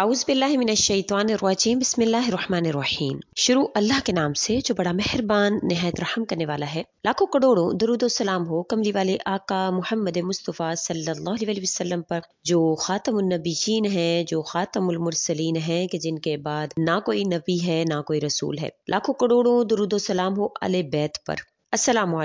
आउज़ शुरू अल्लाह के नाम से जो बड़ा मेहरबान नहायत रहम करने वाला है लाखों करोड़ों दरुद सलाम हो कमली वाले आका मोहम्मद मुस्तफ़ा सल्लल्लाहु अलैहि वसल्लम पर जो ख़ातमनबीजीन है जो ख़ातमुलमरसलिन है कि जिनके बाद ना कोई नबी है ना कोई रसूल है लाखों करोड़ों दरुद सलाम हो अल बैत पर असलम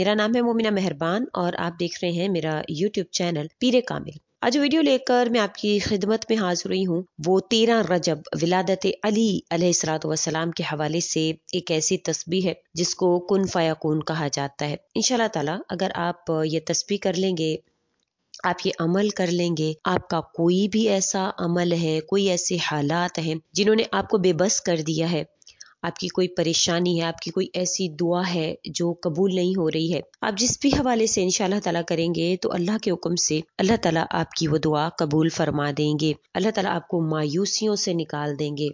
मेरा नाम है मोमिना मेहरबान और आप देख रहे हैं मेरा यूट्यूब चैनल पीर कामिल आज वीडियो लेकर मैं आपकी खिदमत में हाजिर हुई हूँ वो तेरह रजब विलादत अली सलाम के हवाले से एक ऐसी तस्बी है जिसको कन फ़याकून कहा जाता है इन ताला अगर आप ये तस्बी कर लेंगे आप ये अमल कर लेंगे आपका कोई भी ऐसा अमल है कोई ऐसे हालात हैं जिन्होंने आपको बेबस कर दिया है आपकी कोई परेशानी है आपकी कोई ऐसी दुआ है जो कबूल नहीं हो रही है आप जिस भी हवाले से इन ताला करेंगे तो अल्लाह के हुक्म से अल्लाह ताला आपकी वो दुआ कबूल फरमा देंगे अल्लाह ताला आपको मायूसियों से निकाल देंगे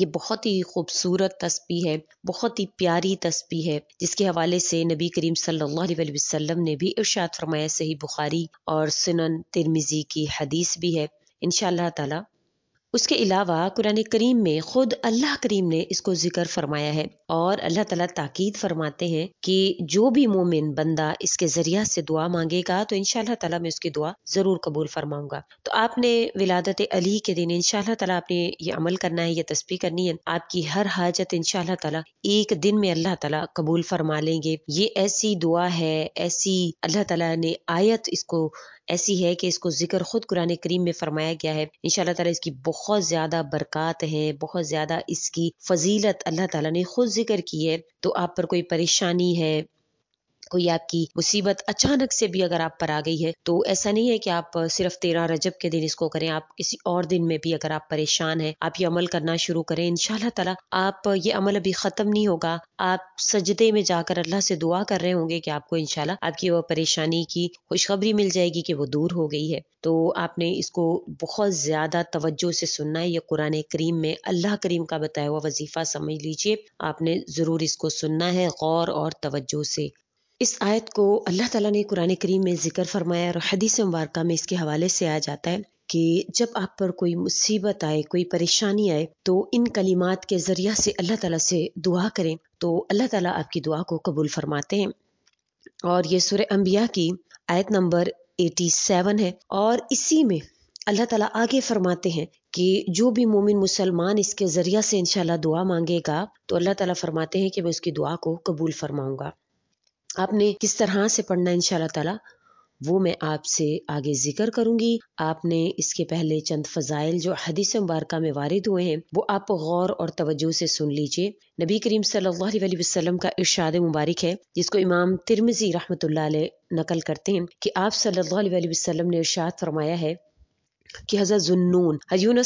ये बहुत ही खूबसूरत तस्वीर है बहुत ही प्यारी तस्वीर है जिसके हवाले से नबी करीम सल्लल्लाहु अलैहि वसल्लम ने भी इर्शाद फरमाया सही बुखारी और सुनन तिरमिजी की हदीस भी है इन ताला उसके अलावा कुरान करीम में खुद अल्लाह करीम ने इसको जिक्र फरमाया है और अल्लाह तला ताकीद फरमाते हैं कि जो भी मोमिन बंदा इसके जरिया से दुआ मांगेगा तो इनशाला तला मैं उसकी दुआ ज़रूर कबूल फरमाऊंगा तो आपने विलादत अली के दिन इनशाला तला आपने ये अमल करना है ये तस्वीर करनी है आपकी हर हाजत इनशाला तला एक दिन में अल्लाह तला कबूल फरमा लेंगे ये ऐसी दुआ है ऐसी अल्लाह तला ने आयत इसको ऐसी है कि इसको जिक्र खुद कुरान करीम में फरमाया गया है इन तला इसकी बहुत ज़्यादा बरकत है बहुत ज़्यादा इसकी फजीलत अल्लाह तला ने खुद जिक्र की है तो आप पर कोई परेशानी है कोई आपकी मुसीबत अचानक से भी अगर आप पर आ गई है तो ऐसा नहीं है कि आप सिर्फ तेरह रजब के दिन इसको करें आप किसी और दिन में भी अगर आप परेशान हैं आप ये अमल करना शुरू करें इन तला आप ये अमल अभी ख़त्म नहीं होगा आप सजदे में जाकर अल्लाह से दुआ कर रहे होंगे कि आपको इनशाला आपकी वह परेशानी की खुशखबरी मिल जाएगी कि वो दूर हो गई है तो आपने इसको बहुत ज़्यादा तवज्जो से सुनना है ये कुरान करीम में अल्लाह करीम का बताया हुआ वजीफ़ा समझ लीजिए आपने ज़रूर इसको सुनना है गौर और तवज्जो से इस आयत को अल्लाह ताला ने कुरान करीम में ज़िक्र फरमाया और हदीस मुबारक में इसके हवाले से आ जाता है कि जब आप पर कोई मुसीबत आए कोई परेशानी आए तो इन कलिमात के ज़रिया से अल्लाह ताला से दुआ करें तो अल्लाह ताला आपकी दुआ को कबूल फरमाते हैं और ये सुर अम्बिया की आयत नंबर 87 है और इसी में अल्लाह ताला आगे फरमाते हैं कि जो भी मोमिन मुसलमान इसके ज़रिया से इंशाल्लाह दुआ मांगेगा तो अल्लाह ताला फरमाते हैं कि मैं उसकी दुआ को कबूल फरमाऊंगा आपने किस तरह से पढ़ना है इन ताला वो मैं आपसे आगे जिक्र करूंगी आपने इसके पहले चंद फ़जाइल जो हदीस मुबारक में वारिद हुए हैं वो आप गौर और तवज्जो से सुन लीजिए नबी करीम सल्लल्लाहु अलैहि वसल्लम का इरशाद मुबारक है जिसको इमाम तिरमिजी रहमतुल्लाह अलैह नकल करते हैं कि आप सल्लल्लाहु अलैहि वसल्लम ने इरशाद फरमाया है कि हज़रत जुन्नून हजून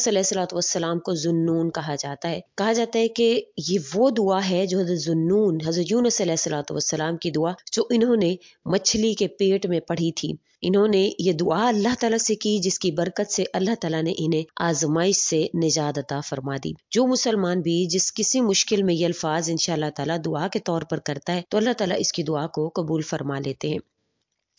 सलाम को जुन्नून कहा जाता है कहा जाता है कि ये वो दुआ है जो हज़रत जुन्नून हज़रत सलात वसलाम की दुआ जो इन्होंने मछली के पेट में पढ़ी थी इन्होंने ये दुआ अल्लाह तला से की जिसकी बरकत से अल्लाह तला ने इन्हें आजमाइश से निजात अता फरमा दी जो मुसलमान भी जिस किसी मुश्किल में ये अल्फाज इन तला दुआ के तौर पर करता है तो अल्लाह तला इसकी दुआ को कबूल फरमा लेते हैं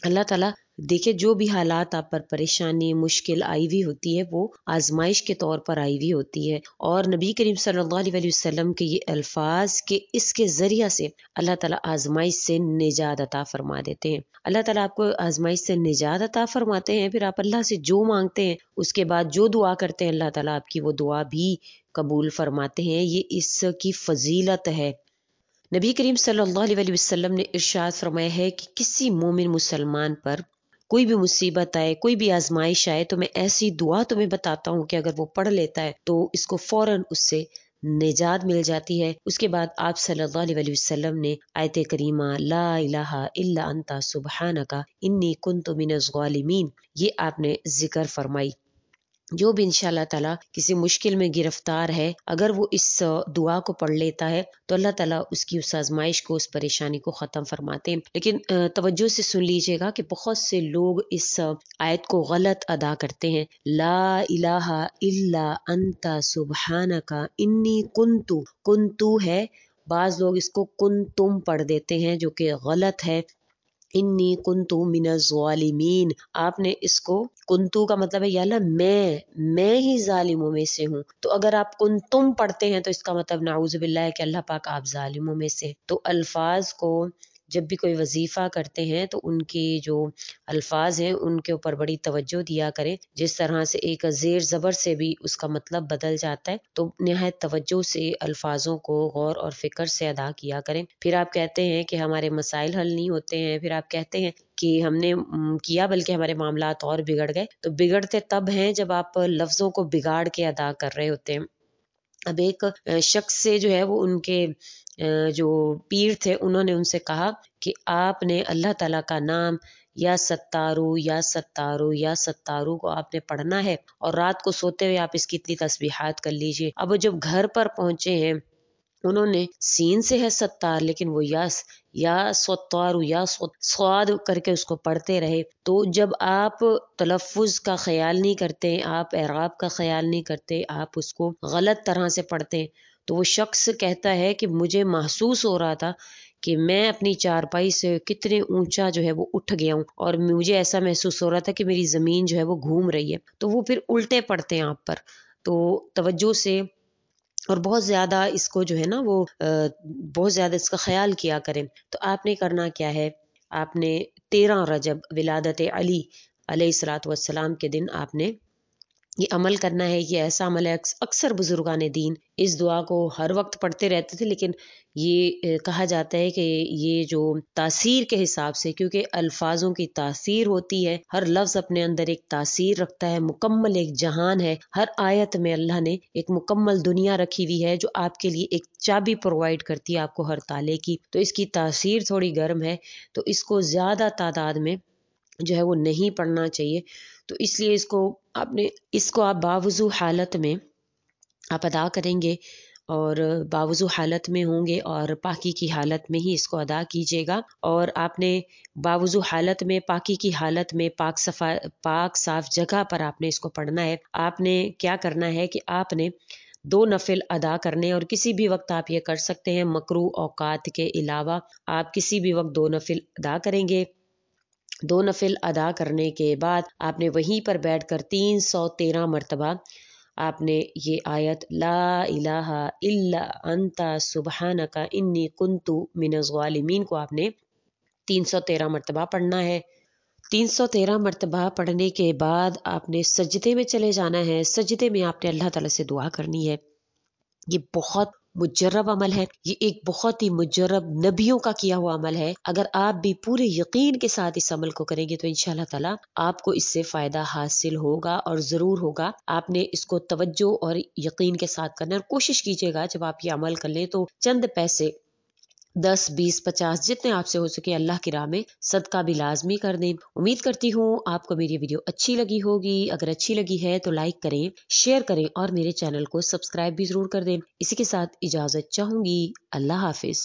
अल्लाह तला देखिए जो भी हालात आप पर परेशानी मुश्किल आई हुई होती है वो आजमाइश के तौर पर आई हुई होती है और नबी करीम सल्लल्लाहु अलैहि वसल्लम के ये अल्फाज के इसके ज़रिया से अल्लाह ताला आजमाइश से निजात अता फरमा देते हैं अल्लाह ताला आपको आजमाइश से निजात अता फरमाते हैं फिर आप अल्लाह से जो मांगते हैं उसके बाद जो दुआ करते हैं अल्लाह ताला आपकी वो दुआ भी कबूल फरमाते हैं ये इसकी फजीलत है नबी करीम सल्लल्लाहु अलैहि वसल्लम ने इरशाद फरमाया है कि किसी मोमिन मुसलमान पर कोई भी मुसीबत आए कोई भी आजमाइश आए तो मैं ऐसी दुआ तुम्हें बताता हूँ कि अगर वो पढ़ लेता है तो इसको फौरन उससे निजात मिल जाती है उसके बाद आप सल्लल्लाहु अलैहि वसल्लम ने आयत करीमा ला इलाहा इल्ला अंता सुबहानका इन्नी कुन तो ये आपने जिक्र फरमाई जो भी इन ताला किसी मुश्किल में गिरफ्तार है अगर वो इस दुआ को पढ़ लेता है तो अल्लाह ताला उसकी उस आजमाइश को उस परेशानी को ख़त्म फरमाते हैं लेकिन तवज्जो से सुन लीजिएगा कि बहुत से लोग इस आयत को गलत अदा करते हैं ला इलाहा इल्ला अंता सुबहान का इन्नी कुंतु कुंतु है बाज़ लोग इसको कुन तुम पढ़ देते हैं जो कि गलत है इन्नी कुंतु जालिमीन आपने इसको कुंतु का मतलब है या मैं मैं ही जालिमों में से हूँ तो अगर आप कुंतुम पढ़ते हैं तो इसका मतलब नाउज बिल्ला है कि अल्लाह पाक आप जालिमों में से तो अल्फाज को जब भी कोई वजीफ़ा करते हैं तो उनके जो अल्फाज हैं उनके ऊपर बड़ी तवज्जो दिया करें जिस तरह से एक ज़ेर ज़बर से भी उसका मतलब बदल जाता है तो नहायत तवज्जो से अल्फाजों को गौर और फिक्र से अदा किया करें फिर आप कहते हैं कि हमारे मसाइल हल नहीं होते हैं फिर आप कहते हैं कि हमने किया बल्कि हमारे मामला और बिगड़ गए तो बिगड़ते तब हैं जब आप लफ्ज़ों को बिगाड़ के अदा कर रहे होते हैं अब एक शख्स से जो है वो उनके जो पीर थे उन्होंने उनसे कहा कि आपने अल्लाह ताला का नाम या सत्तारू या सत्तारू या सत्तारू को आपने पढ़ना है और रात को सोते हुए आप इसकी इतनी तस्बीहात कर लीजिए अब जब घर पर पहुंचे हैं उन्होंने सीन से है सत्तार लेकिन वो यस या सत्तार या स्वाद करके उसको पढ़ते रहे तो जब आप तलफ़ का ख्याल नहीं करते आप एराब का ख्याल नहीं करते आप उसको गलत तरह से पढ़ते तो वो शख्स कहता है कि मुझे महसूस हो रहा था कि मैं अपनी चारपाई से कितने ऊंचा जो है वो उठ गया हूँ और मुझे ऐसा महसूस हो रहा था कि मेरी ज़मीन जो है वो घूम रही है तो वो फिर उल्टे पड़ते हैं आप पर तो तवज्जो से और बहुत ज़्यादा इसको जो है ना वो बहुत ज़्यादा इसका ख्याल किया करें तो आपने करना क्या है आपने तेरह रजब विलादत अली सलात वसलाम के दिन आपने ये अमल करना है ये ऐसा अमल है अक्सर बुज़ुर्गान दीन इस दुआ को हर वक्त पढ़ते रहते थे लेकिन ये कहा जाता है कि ये जो तासीर के हिसाब से क्योंकि अल्फाजों की तासीर होती है हर लफ्ज़ अपने अंदर एक तासीर रखता है मुकम्मल एक जहान है हर आयत में अल्लाह ने एक मुकम्मल दुनिया रखी हुई है जो आपके लिए एक चाबी प्रोवाइड करती है आपको हर ताले की तो इसकी तासीर थोड़ी गर्म है तो इसको ज़्यादा तादाद में जो है वो नहीं पढ़ना चाहिए तो इसलिए इसको आपने इसको आप बावजू हालत में आप अदा करेंगे और बावजू हालत में होंगे और पाकि की हालत में ही इसको अदा कीजिएगा और आपने बावजू हालत में पाकी की हालत में पाक सफा पाक साफ जगह पर आपने इसको पढ़ना है आपने क्या करना है कि आपने दो नफिल अदा करने और किसी भी वक्त आप ये कर सकते हैं मकरू औकात के अलावा आप किसी भी वक्त दो नफिल अदा करेंगे दो नफिल अदा करने के बाद आपने वहीं पर बैठ कर तीन सौ तेरह मरतबा आपने ये आयत ला इलाहा इल्ला अंता सुबहाना का इन्नी कुंतु मिनज़ालिमीन को आपने तीन सौ तेरह मरतबा पढ़ना है तीन सौ तेरह मरतबा पढ़ने के बाद आपने सजदे में चले जाना है सजदे में आपने अल्लाह ताला से दुआ करनी है ये बहुत मुजरब अमल है ये एक बहुत ही मुजरब नबियों का किया हुआ अमल है अगर आप भी पूरे यकीन के साथ इस अमल को करेंगे तो इनशाला तला आपको इससे फायदा हासिल होगा और जरूर होगा आपने इसको तवज्जो और यकीन के साथ करना और कोशिश कीजिएगा जब आप ये अमल कर लें तो चंद पैसे दस बीस पचास जितने आपसे हो सके अल्लाह की राह में सदका भी लाजमी कर दें उम्मीद करती हूँ आपको मेरी वीडियो अच्छी लगी होगी अगर अच्छी लगी है तो लाइक करें शेयर करें और मेरे चैनल को सब्सक्राइब भी जरूर कर दें इसी के साथ इजाजत चाहूंगी अल्लाह हाफिज़